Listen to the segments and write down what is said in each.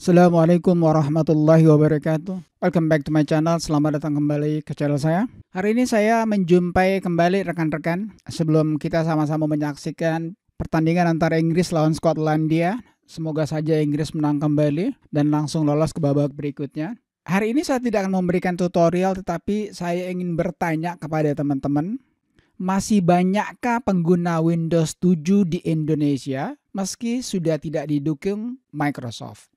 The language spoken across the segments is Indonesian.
Assalamualaikum warahmatullahi wabarakatuh. Welcome back to my channel. Selamat datang kembali ke channel saya. Hari ini saya menjumpai kembali rekan-rekan sebelum kita sama-sama menyaksikan pertandingan antara Inggris lawan Skotlandia. Semoga saja Inggris menang kembali dan langsung lolos ke babak berikutnya. Hari ini saya tidak akan memberikan tutorial tetapi saya ingin bertanya kepada teman-teman masih banyakkah pengguna Windows 7 di Indonesia meski sudah tidak didukung Microsoft?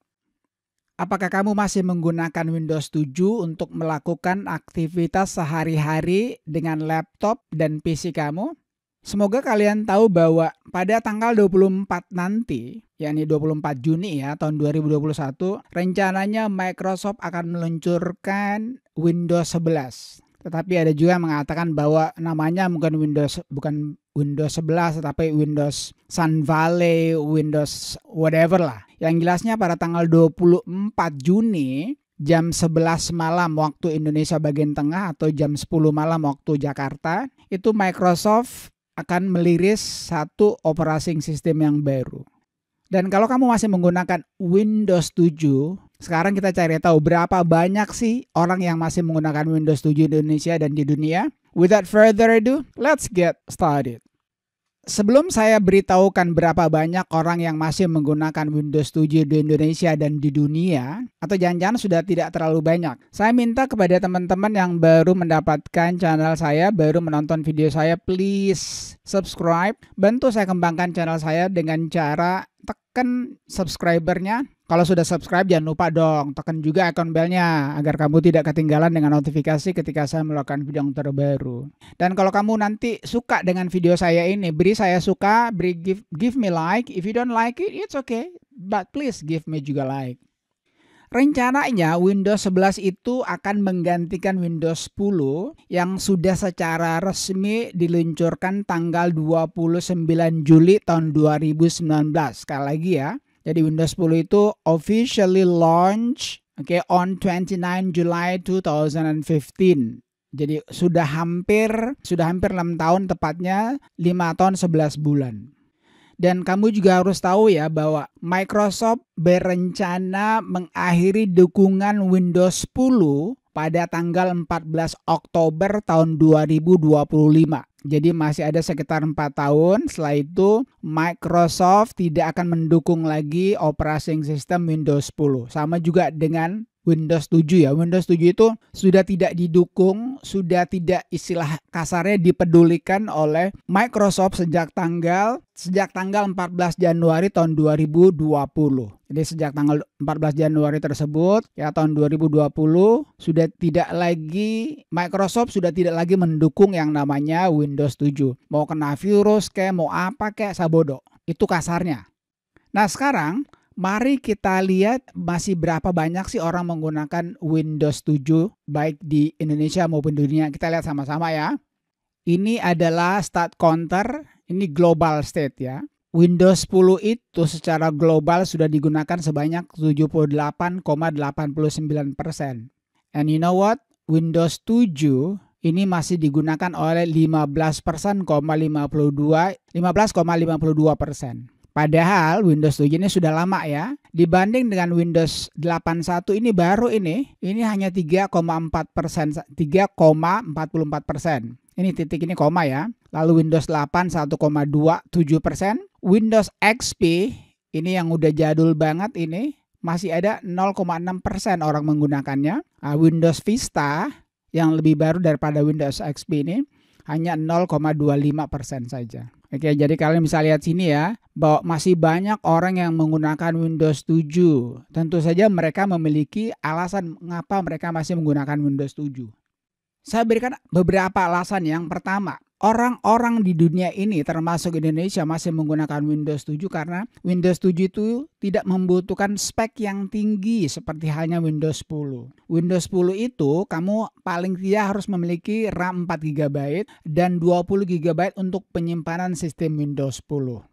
Apakah kamu masih menggunakan Windows 7 untuk melakukan aktivitas sehari-hari dengan laptop dan PC kamu? Semoga kalian tahu bahwa pada tanggal 24 nanti, yakni 24 Juni ya tahun 2021, rencananya Microsoft akan meluncurkan Windows 11. Tetapi ada juga yang mengatakan bahwa namanya bukan Windows bukan Windows 11 tapi Windows Sun Valley, Windows whatever lah. Yang jelasnya pada tanggal 24 Juni jam 11 malam waktu Indonesia bagian tengah atau jam 10 malam waktu Jakarta, itu Microsoft akan meliris satu operating system yang baru. Dan kalau kamu masih menggunakan Windows 7, sekarang kita cari tahu berapa banyak sih orang yang masih menggunakan Windows 7 di Indonesia dan di dunia. Without further ado, let's get started. Sebelum saya beritahukan berapa banyak orang yang masih menggunakan Windows 7 di Indonesia dan di dunia, atau jangan-jangan sudah tidak terlalu banyak, saya minta kepada teman-teman yang baru mendapatkan channel saya, baru menonton video saya, please subscribe. Bantu saya kembangkan channel saya dengan cara tekan subscribernya, kalau sudah subscribe jangan lupa dong tekan juga icon belnya agar kamu tidak ketinggalan dengan notifikasi ketika saya melakukan video yang terbaru. Dan kalau kamu nanti suka dengan video saya ini, beri saya suka, beri give, give me like. If you don't like it, it's okay, but please give me juga like. Rencananya Windows 11 itu akan menggantikan Windows 10 yang sudah secara resmi diluncurkan tanggal 29 Juli tahun 2019. Sekali lagi ya, jadi Windows 10 itu officially launch okay, on 29 July 2015. Jadi sudah hampir sudah hampir 6 tahun tepatnya 5 tahun 11 bulan. Dan kamu juga harus tahu ya bahwa Microsoft berencana mengakhiri dukungan Windows 10 pada tanggal 14 Oktober tahun 2025. Jadi masih ada sekitar 4 tahun. Setelah itu Microsoft tidak akan mendukung lagi operating system Windows 10. Sama juga dengan Windows 7 ya. Windows 7 itu sudah tidak didukung, sudah tidak istilah kasarnya dipedulikan oleh Microsoft sejak tanggal sejak tanggal 14 Januari tahun 2020. Jadi sejak tanggal 14 Januari tersebut ya tahun 2020 sudah tidak lagi Microsoft sudah tidak lagi mendukung yang namanya Windows 7. Mau kena virus kayak mau apa kayak sabodo. Itu kasarnya. Nah, sekarang Mari kita lihat masih berapa banyak sih orang menggunakan Windows 7 baik di Indonesia maupun dunia. Kita lihat sama-sama ya. Ini adalah stat counter, ini global state ya. Windows 10 itu secara global sudah digunakan sebanyak 78,89%. persen And you know what? Windows 7 ini masih digunakan oleh 15,52 15,52 persen. Padahal Windows 7 ini sudah lama ya. Dibanding dengan Windows 81 ini baru ini, ini hanya 3,4 persen, 3,44 persen. Ini titik ini koma ya. Lalu Windows 8 1,27 persen. Windows XP ini yang udah jadul banget ini masih ada 0,6 persen orang menggunakannya. Ah, Windows Vista yang lebih baru daripada Windows XP ini hanya 0,25 persen saja. Oke, jadi kalian bisa lihat sini ya, bahwa masih banyak orang yang menggunakan Windows 7. Tentu saja mereka memiliki alasan mengapa mereka masih menggunakan Windows 7. Saya berikan beberapa alasan. Yang pertama, orang-orang di dunia ini termasuk Indonesia masih menggunakan Windows 7 karena Windows 7 itu tidak membutuhkan spek yang tinggi seperti halnya Windows 10. Windows 10 itu kamu paling tidak harus memiliki RAM 4 GB dan 20 GB untuk penyimpanan sistem Windows 10.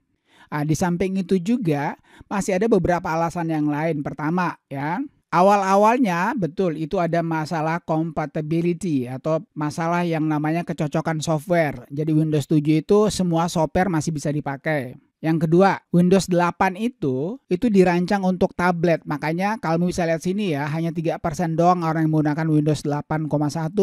Nah, di samping itu juga masih ada beberapa alasan yang lain. Pertama, ya, Awal-awalnya betul itu ada masalah compatibility atau masalah yang namanya kecocokan software. Jadi Windows 7 itu semua software masih bisa dipakai. Yang kedua, Windows 8 itu itu dirancang untuk tablet. Makanya kalau bisa lihat sini ya, hanya 3% doang orang yang menggunakan Windows 8,1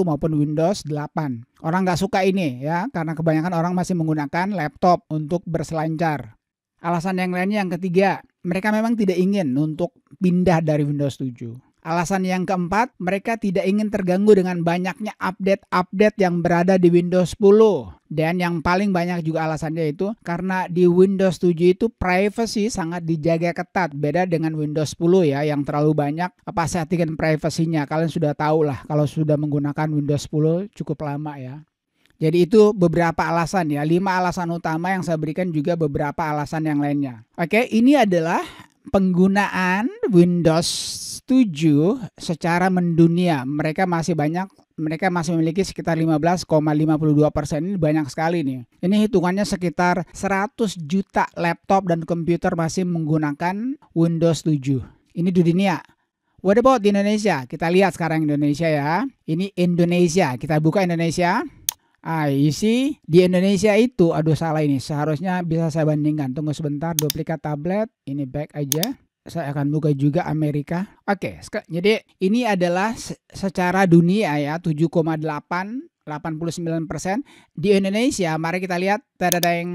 maupun Windows 8. Orang nggak suka ini ya, karena kebanyakan orang masih menggunakan laptop untuk berselancar. Alasan yang lainnya yang ketiga, mereka memang tidak ingin untuk pindah dari Windows 7. Alasan yang keempat, mereka tidak ingin terganggu dengan banyaknya update-update yang berada di Windows 10. Dan yang paling banyak juga alasannya itu karena di Windows 7 itu privacy sangat dijaga ketat. Beda dengan Windows 10 ya yang terlalu banyak apa settingan privasinya. Kalian sudah tahu lah kalau sudah menggunakan Windows 10 cukup lama ya. Jadi itu beberapa alasan ya, lima alasan utama yang saya berikan juga beberapa alasan yang lainnya. Oke, ini adalah penggunaan Windows 7 secara mendunia. Mereka masih banyak mereka masih memiliki sekitar 15,52 persen ini banyak sekali nih. Ini hitungannya sekitar 100 juta laptop dan komputer masih menggunakan Windows 7. Ini di dunia. What about di Indonesia? Kita lihat sekarang Indonesia ya. Ini Indonesia. Kita buka Indonesia. Ah, sih di Indonesia itu, aduh salah ini, seharusnya bisa saya bandingkan. Tunggu sebentar, duplikat tablet, ini back aja. Saya akan buka juga Amerika. Oke, jadi ini adalah secara dunia ya, 7,8 89 persen di Indonesia. Mari kita lihat, tadadeng,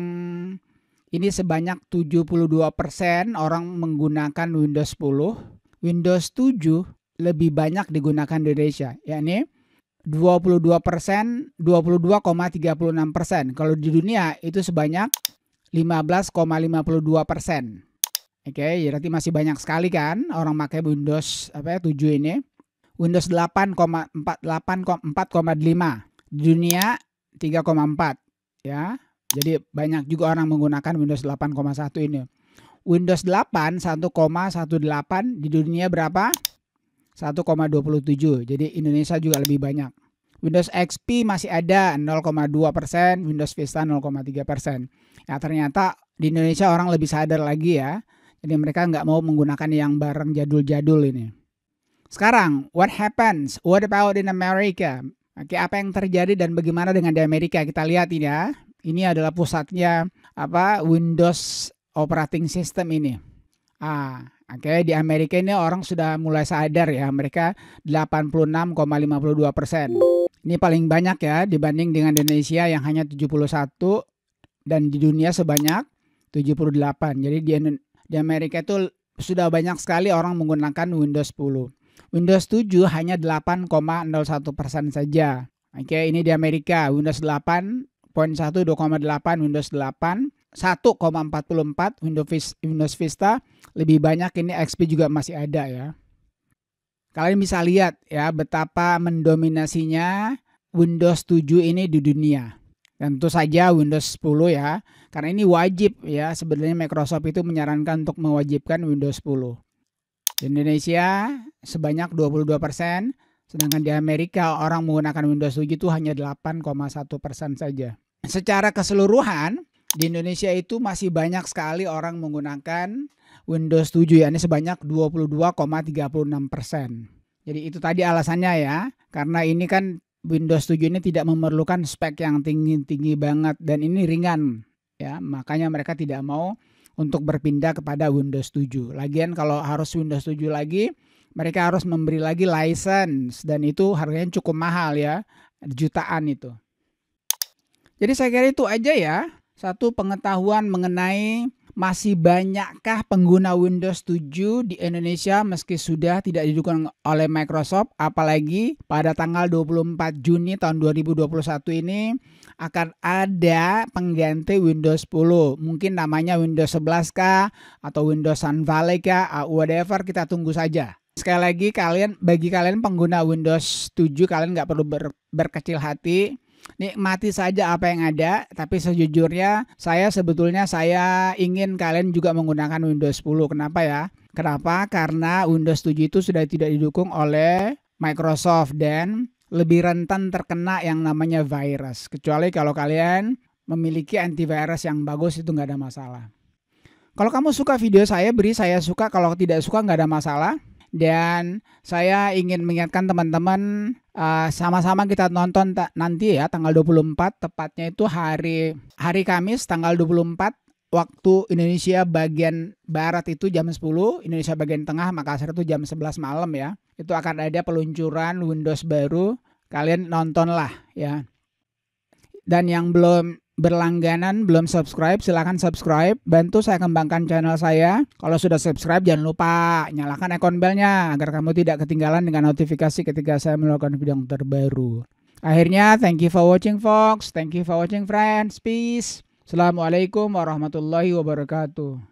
ini sebanyak 72 persen orang menggunakan Windows 10. Windows 7 lebih banyak digunakan di Indonesia, yakni 22 persen, 22,36 persen. Kalau di dunia itu sebanyak 15,52 persen. Oke, okay, ya berarti masih banyak sekali kan orang pakai Windows apa ya 7 ini. Windows 8,4 8,4,5 di dunia 3,4 ya. Jadi banyak juga orang menggunakan Windows 8,1 ini. Windows 8 1,18 di dunia berapa? 1,27. Jadi Indonesia juga lebih banyak. Windows XP masih ada 0,2 persen, Windows Vista 0,3 persen. Ya ternyata di Indonesia orang lebih sadar lagi ya. Jadi mereka nggak mau menggunakan yang barang jadul-jadul ini. Sekarang, what happens? What about in America? Oke, apa yang terjadi dan bagaimana dengan di Amerika? Kita lihat ini ya. Ini adalah pusatnya apa Windows operating system ini. Ah, Oke, okay, di Amerika ini orang sudah mulai sadar ya, mereka 86,52 persen. Ini paling banyak ya dibanding dengan Indonesia yang hanya 71 dan di dunia sebanyak 78. Jadi di, di Amerika itu sudah banyak sekali orang menggunakan Windows 10. Windows 7 hanya 8,01 persen saja. Oke, okay, ini di Amerika Windows 8.1 2,8 Windows 8 1,44 Windows Windows Vista lebih banyak ini XP juga masih ada ya. Kalian bisa lihat ya betapa mendominasinya Windows 7 ini di dunia. Tentu saja Windows 10 ya, karena ini wajib ya. Sebenarnya Microsoft itu menyarankan untuk mewajibkan Windows 10. Di Indonesia sebanyak 22 persen, sedangkan di Amerika orang menggunakan Windows 7 itu hanya 8,1 persen saja. Secara keseluruhan, di Indonesia itu masih banyak sekali orang menggunakan Windows 7 ya ini sebanyak 22,36 persen. Jadi itu tadi alasannya ya karena ini kan Windows 7 ini tidak memerlukan spek yang tinggi-tinggi banget dan ini ringan ya makanya mereka tidak mau untuk berpindah kepada Windows 7. Lagian kalau harus Windows 7 lagi mereka harus memberi lagi license dan itu harganya cukup mahal ya jutaan itu. Jadi saya kira itu aja ya satu pengetahuan mengenai masih banyakkah pengguna Windows 7 di Indonesia meski sudah tidak didukung oleh Microsoft apalagi pada tanggal 24 Juni tahun 2021 ini akan ada pengganti Windows 10 mungkin namanya Windows 11 kah atau Windows Sun Valley kah uh, whatever kita tunggu saja sekali lagi kalian bagi kalian pengguna Windows 7 kalian nggak perlu ber, berkecil hati nikmati saja apa yang ada tapi sejujurnya saya sebetulnya saya ingin kalian juga menggunakan Windows 10 kenapa ya kenapa karena Windows 7 itu sudah tidak didukung oleh Microsoft dan lebih rentan terkena yang namanya virus kecuali kalau kalian memiliki antivirus yang bagus itu nggak ada masalah kalau kamu suka video saya beri saya suka kalau tidak suka nggak ada masalah dan saya ingin mengingatkan teman-teman eh, sama-sama kita nonton ta- nanti ya tanggal 24 tepatnya itu hari hari Kamis tanggal 24 waktu Indonesia bagian barat itu jam 10, Indonesia bagian tengah Makassar itu jam 11 malam ya. Itu akan ada peluncuran Windows baru, kalian nontonlah ya. Dan yang belum berlangganan belum subscribe silahkan subscribe bantu saya kembangkan channel saya kalau sudah subscribe jangan lupa nyalakan ikon belnya agar kamu tidak ketinggalan dengan notifikasi ketika saya melakukan video yang terbaru akhirnya thank you for watching folks thank you for watching friends peace Assalamualaikum warahmatullahi wabarakatuh